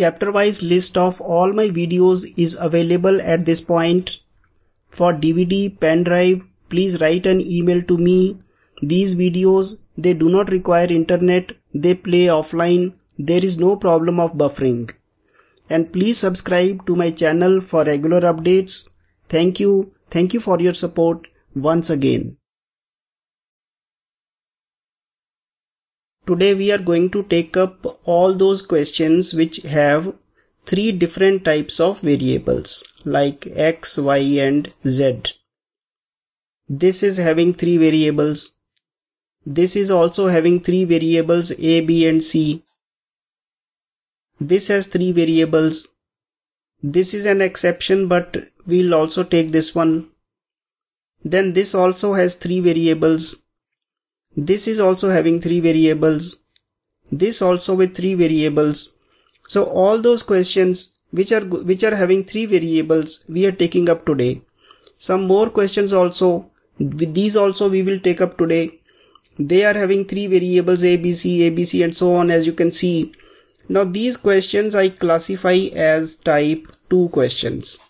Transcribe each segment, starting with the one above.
chapter wise list of all my videos is available at this point. For DVD, pen drive, please write an email to me. These videos, they do not require internet, they play offline, there is no problem of buffering. And please subscribe to my channel for regular updates. Thank you. Thank you for your support once again. Today we are going to take up all those questions which have three different types of variables like x, y and z. This is having three variables. This is also having three variables a, b and c. This has three variables. This is an exception but we'll also take this one. Then this also has three variables. This is also having three variables. This also with three variables. So all those questions which are, which are having three variables we are taking up today. Some more questions also. These also we will take up today. They are having three variables ABC, ABC and so on as you can see. Now these questions I classify as type 2 questions.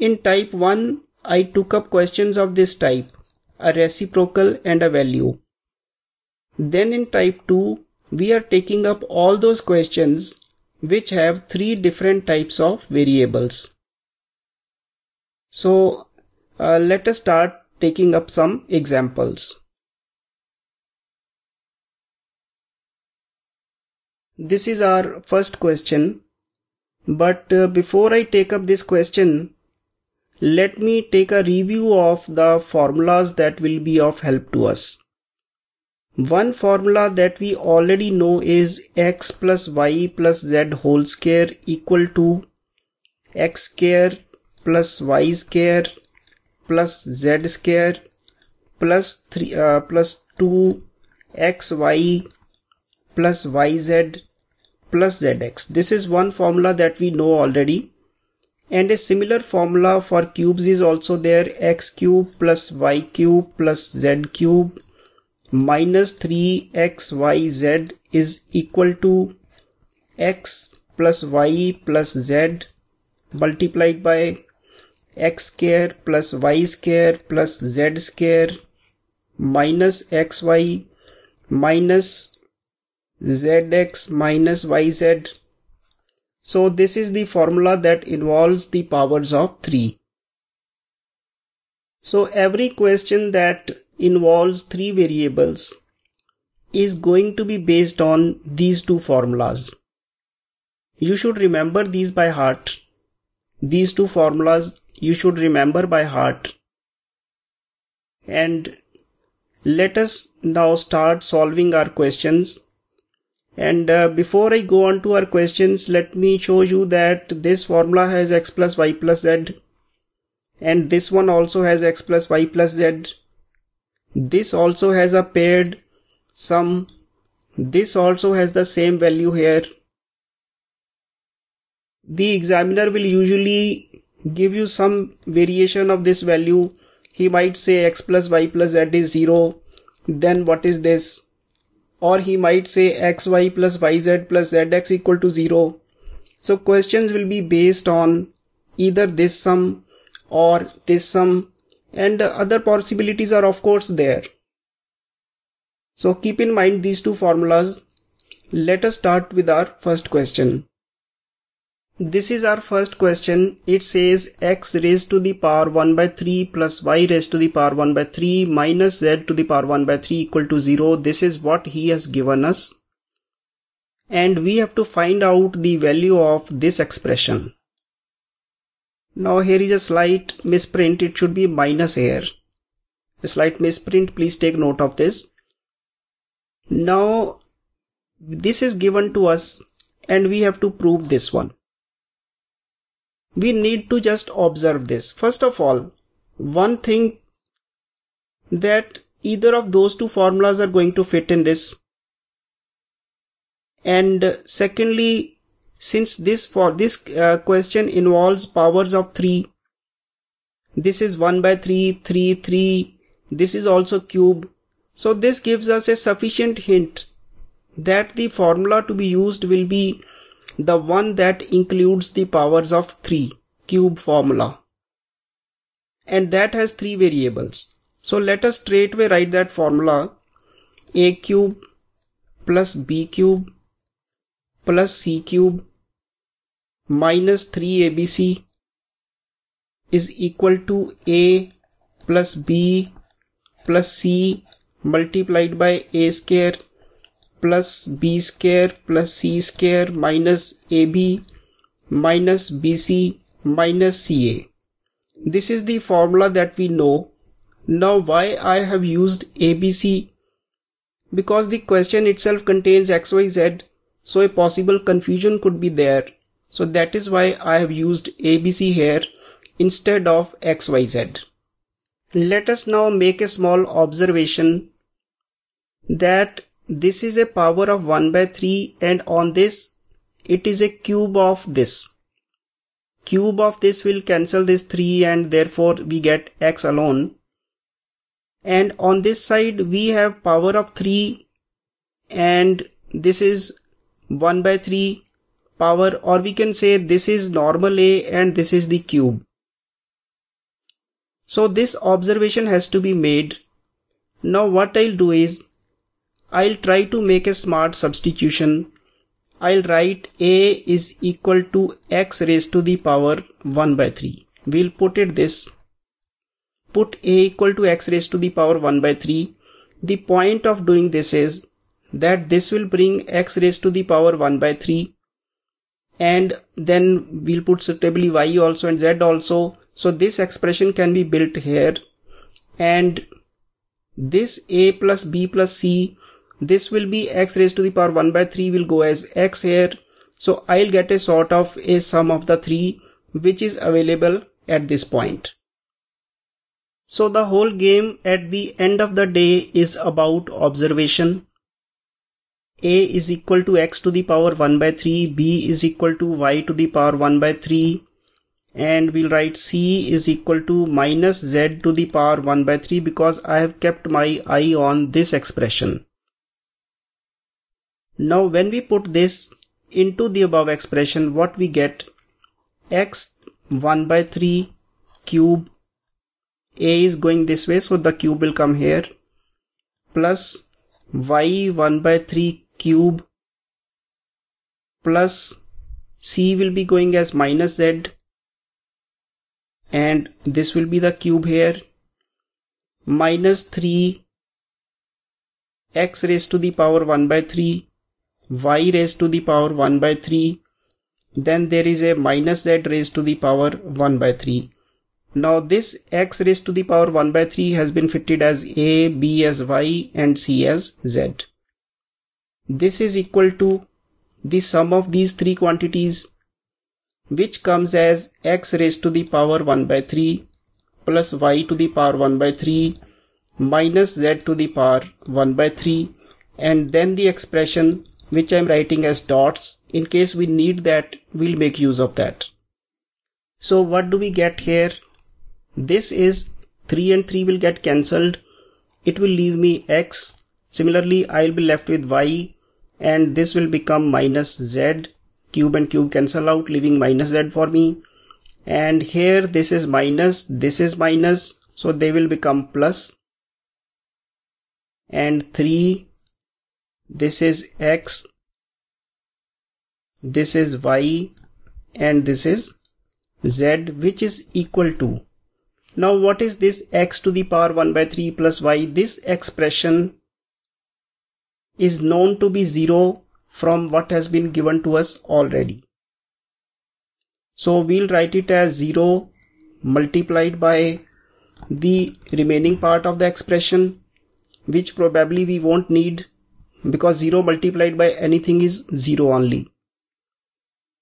In type 1, I took up questions of this type a reciprocal and a value. Then in type 2, we are taking up all those questions which have three different types of variables. So uh, let us start taking up some examples. This is our first question. But uh, before I take up this question, let me take a review of the formulas that will be of help to us. One formula that we already know is x plus y plus z whole square equal to x square plus y square plus z square plus 3 uh, plus 2 xy plus yz plus zx. This is one formula that we know already and a similar formula for cubes is also there x cube plus y cube plus z cube minus 3xyz is equal to x plus y plus z multiplied by x square plus y square plus z square minus xy minus zx minus yz so this is the formula that involves the powers of 3. So every question that involves 3 variables is going to be based on these two formulas. You should remember these by heart. These two formulas you should remember by heart. And let us now start solving our questions and uh, before I go on to our questions, let me show you that this formula has x plus y plus z and this one also has x plus y plus z. This also has a paired sum. This also has the same value here. The examiner will usually give you some variation of this value. He might say x plus y plus z is 0. Then what is this? or he might say xy plus yz plus zx equal to 0. So questions will be based on either this sum or this sum and other possibilities are of course there. So keep in mind these two formulas. Let us start with our first question. This is our first question. It says x raised to the power 1 by 3 plus y raised to the power 1 by 3 minus z to the power 1 by 3 equal to 0. This is what he has given us. And we have to find out the value of this expression. Now here is a slight misprint. It should be minus here. A slight misprint. Please take note of this. Now this is given to us and we have to prove this one we need to just observe this. First of all, one thing that either of those two formulas are going to fit in this. And uh, secondly, since this for this uh, question involves powers of 3, this is 1 by 3, 3, 3, this is also cube. So this gives us a sufficient hint that the formula to be used will be the one that includes the powers of 3 cube formula and that has three variables. So let us straightway write that formula a cube plus b cube plus c cube minus 3abc is equal to a plus b plus c multiplied by a square plus b square plus c square minus ab minus bc minus ca. This is the formula that we know. Now why I have used abc? Because the question itself contains xyz so a possible confusion could be there. So that is why I have used ABC here instead of XYZ. Let us now make a small observation that this is a power of 1 by 3 and on this it is a cube of this. Cube of this will cancel this 3 and therefore we get x alone. And on this side we have power of 3 and this is 1 by 3 power or we can say this is normal A and this is the cube. So this observation has to be made. Now what I'll do is I'll try to make a smart substitution. I'll write a is equal to x raised to the power 1 by 3. We'll put it this. Put a equal to x raised to the power 1 by 3. The point of doing this is that this will bring x raised to the power 1 by 3 and then we'll put suitably y also and z also. So this expression can be built here and this a plus b plus c this will be x raised to the power 1 by 3 will go as x here so I'll get a sort of a sum of the three which is available at this point. So the whole game at the end of the day is about observation. A is equal to x to the power 1 by 3, B is equal to y to the power 1 by 3 and we'll write C is equal to minus z to the power 1 by 3 because I have kept my eye on this expression. Now when we put this into the above expression, what we get x 1 by 3 cube a is going this way so the cube will come here plus y 1 by 3 cube plus c will be going as minus z and this will be the cube here minus 3 x raised to the power 1 by 3 y raised to the power 1 by 3 then there is a minus z raised to the power 1 by 3 now this x raised to the power 1 by 3 has been fitted as a b as y and c as z this is equal to the sum of these three quantities which comes as x raised to the power 1 by 3 plus y to the power 1 by 3 minus z to the power 1 by 3 and then the expression which I'm writing as dots. In case we need that, we'll make use of that. So what do we get here? This is 3 and 3 will get cancelled. It will leave me x. Similarly, I'll be left with y and this will become minus z. Cube and cube cancel out, leaving minus z for me. And here this is minus, this is minus, so they will become plus. And 3 this is x this is y and this is z which is equal to now what is this x to the power 1 by 3 plus y this expression is known to be 0 from what has been given to us already so we'll write it as 0 multiplied by the remaining part of the expression which probably we won't need because 0 multiplied by anything is 0 only.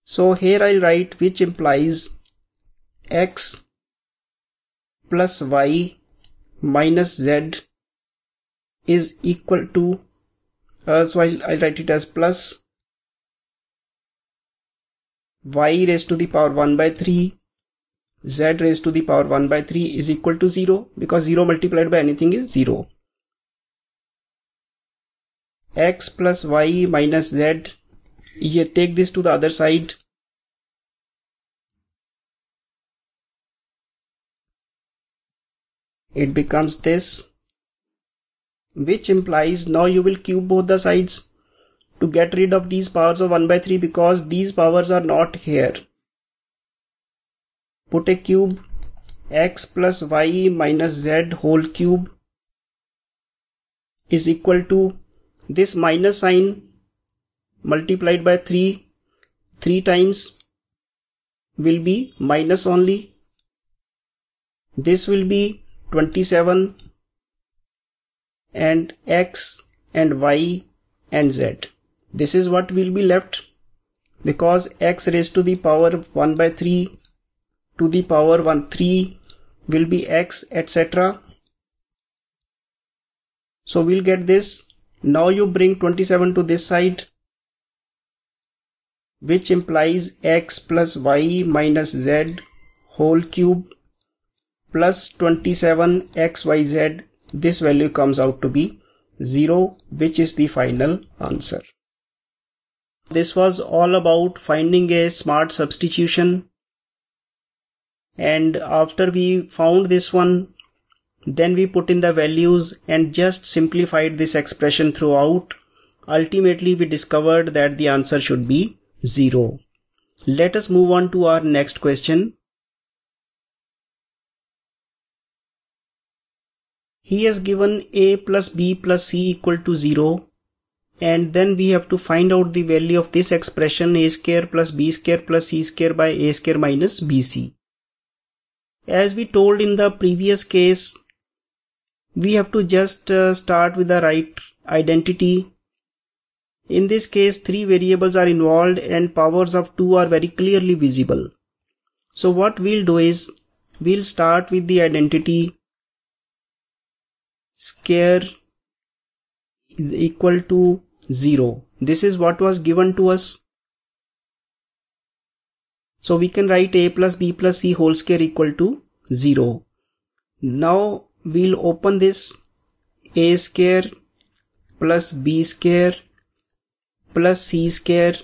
So here I'll write which implies x plus y minus z is equal to uh, so I'll, I'll write it as plus y raised to the power 1 by 3 z raised to the power 1 by 3 is equal to 0 because 0 multiplied by anything is 0 x plus y minus z. Here, take this to the other side. It becomes this, which implies now you will cube both the sides to get rid of these powers of 1 by 3 because these powers are not here. Put a cube x plus y minus z whole cube is equal to this minus sign multiplied by 3 3 times will be minus only this will be 27 and x and y and z this is what will be left because x raised to the power 1 by 3 to the power 1 3 will be x etc so we'll get this now you bring 27 to this side which implies x plus y minus z whole cube plus 27 xyz this value comes out to be 0 which is the final answer. This was all about finding a smart substitution and after we found this one then we put in the values and just simplified this expression throughout. Ultimately, we discovered that the answer should be 0. Let us move on to our next question. He has given a plus b plus c equal to 0 and then we have to find out the value of this expression a square plus b square plus c square by a square minus bc. As we told in the previous case, we have to just uh, start with the right identity. In this case, three variables are involved and powers of two are very clearly visible. So what we'll do is, we'll start with the identity Square is equal to 0. This is what was given to us. So we can write a plus b plus c whole square equal to 0. Now we'll open this a square plus b square plus c square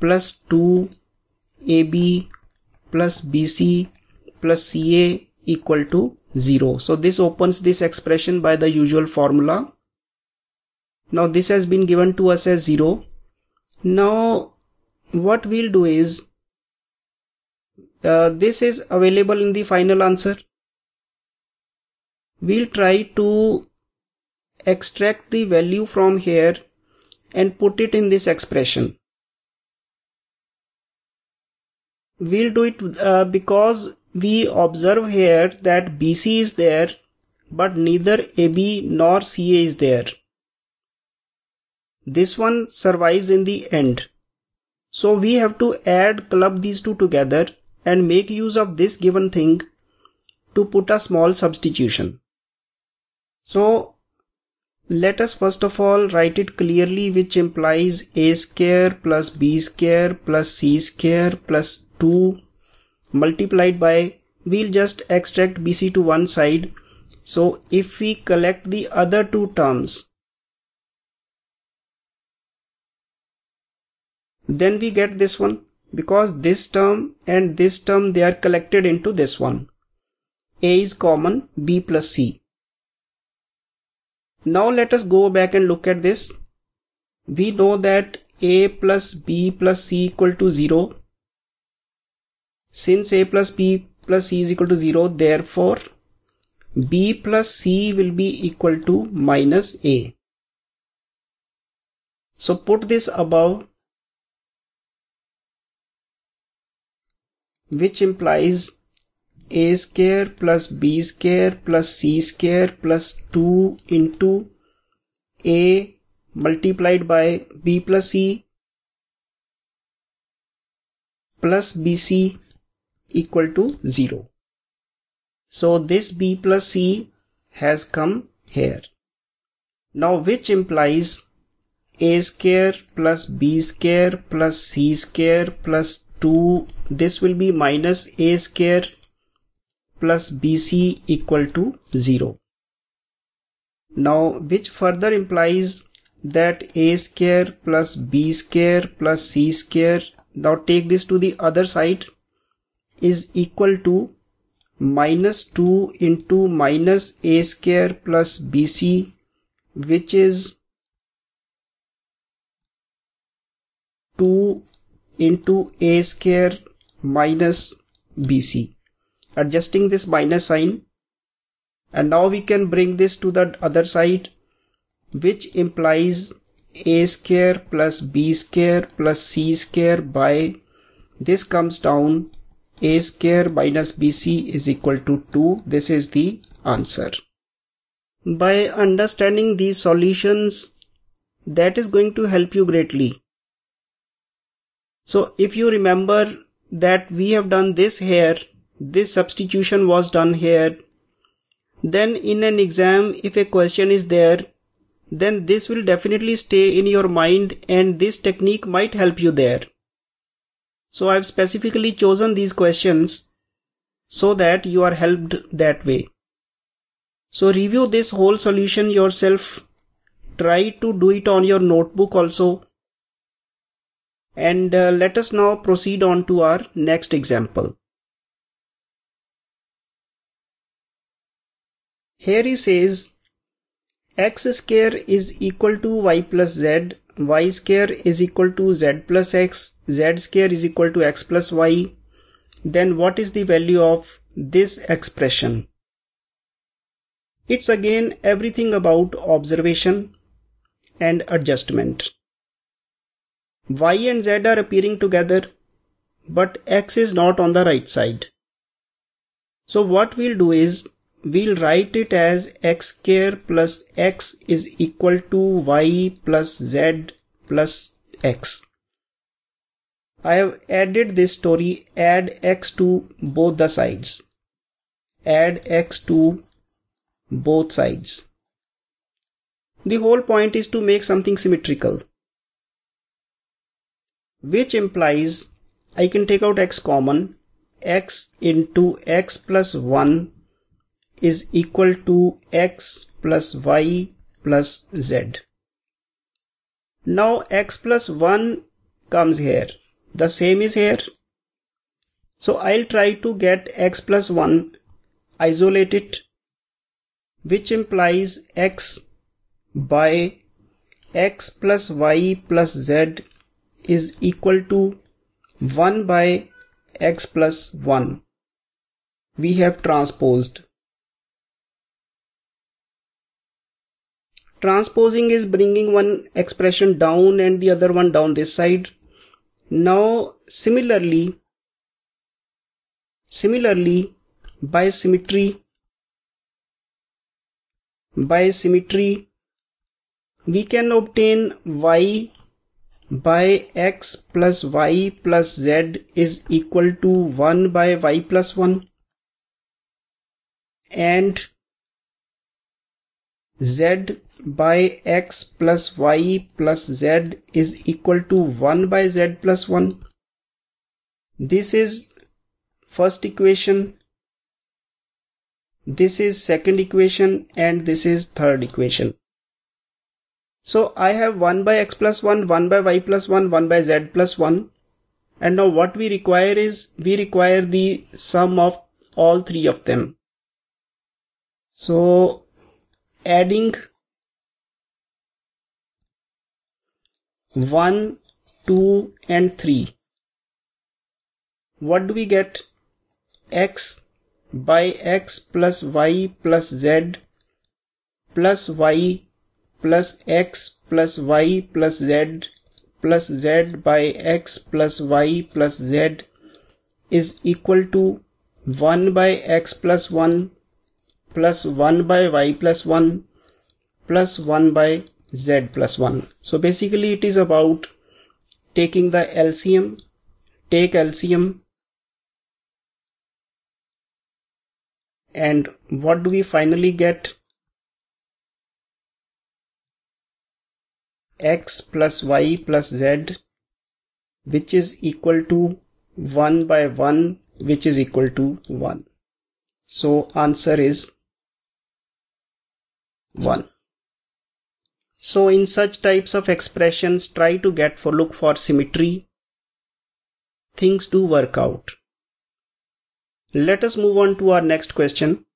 plus 2ab plus bc plus ca equal to 0. So this opens this expression by the usual formula. Now this has been given to us as 0. Now what we'll do is uh, this is available in the final answer we'll try to extract the value from here and put it in this expression we'll do it uh, because we observe here that BC is there but neither AB nor CA is there. This one survives in the end. So we have to add club these two together and make use of this given thing to put a small substitution. So let us first of all write it clearly which implies a square plus b square plus c square plus 2 multiplied by we'll just extract bc to one side so if we collect the other two terms then we get this one because this term and this term they are collected into this one a is common b plus c now let us go back and look at this. We know that a plus b plus c equal to 0. Since a plus b plus c is equal to 0, therefore b plus c will be equal to minus a. So put this above which implies a square plus b square plus c square plus 2 into a multiplied by b plus c plus bc equal to 0. So this b plus c has come here. Now which implies a square plus b square plus c square plus 2 this will be minus a square plus BC equal to 0. Now which further implies that a square plus b square plus c square now take this to the other side is equal to minus 2 into minus a square plus bc which is 2 into a square minus bc adjusting this minus sign and now we can bring this to the other side which implies a square plus b square plus c square by this comes down a square minus bc is equal to 2 this is the answer by understanding these solutions that is going to help you greatly so if you remember that we have done this here this substitution was done here. Then in an exam, if a question is there, then this will definitely stay in your mind and this technique might help you there. So I've specifically chosen these questions so that you are helped that way. So review this whole solution yourself. Try to do it on your notebook also. And uh, let us now proceed on to our next example. Here he says x square is equal to y plus z, y square is equal to z plus x, z square is equal to x plus y. Then what is the value of this expression? It's again everything about observation and adjustment. y and z are appearing together, but x is not on the right side. So what we'll do is we'll write it as x square plus x is equal to y plus z plus x. I have added this story add x to both the sides. Add x to both sides. The whole point is to make something symmetrical. Which implies I can take out x common, x into x plus 1 is equal to x plus y plus z. Now x plus 1 comes here. The same is here. So I'll try to get x plus 1, isolate it, which implies x by x plus y plus z is equal to 1 by x plus 1. We have transposed. Transposing is bringing one expression down and the other one down this side. Now, similarly, similarly, by symmetry, by symmetry, we can obtain y by x plus y plus z is equal to 1 by y plus 1 and z by x plus y plus z is equal to 1 by z plus 1. This is first equation. This is second equation and this is third equation. So I have 1 by x plus 1, 1 by y plus 1, 1 by z plus 1. And now what we require is, we require the sum of all three of them. So adding 1, 2 and 3. What do we get? x by x plus y plus z plus y plus x plus y plus z plus z by x plus y plus z is equal to 1 by x plus 1 plus 1 by y plus 1 plus 1 by z plus 1. So basically it is about taking the LCM, take LCM and what do we finally get? x plus y plus z which is equal to 1 by 1 which is equal to 1. So answer is 1. So in such types of expressions, try to get for look for symmetry. Things do work out. Let us move on to our next question.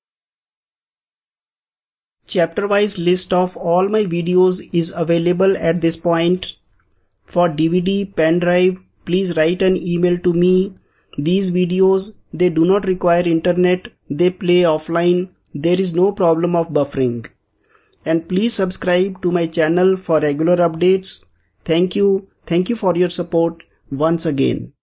Chapter wise list of all my videos is available at this point. For DVD, pen drive, please write an email to me. These videos, they do not require internet, they play offline, there is no problem of buffering and please subscribe to my channel for regular updates. Thank you. Thank you for your support once again.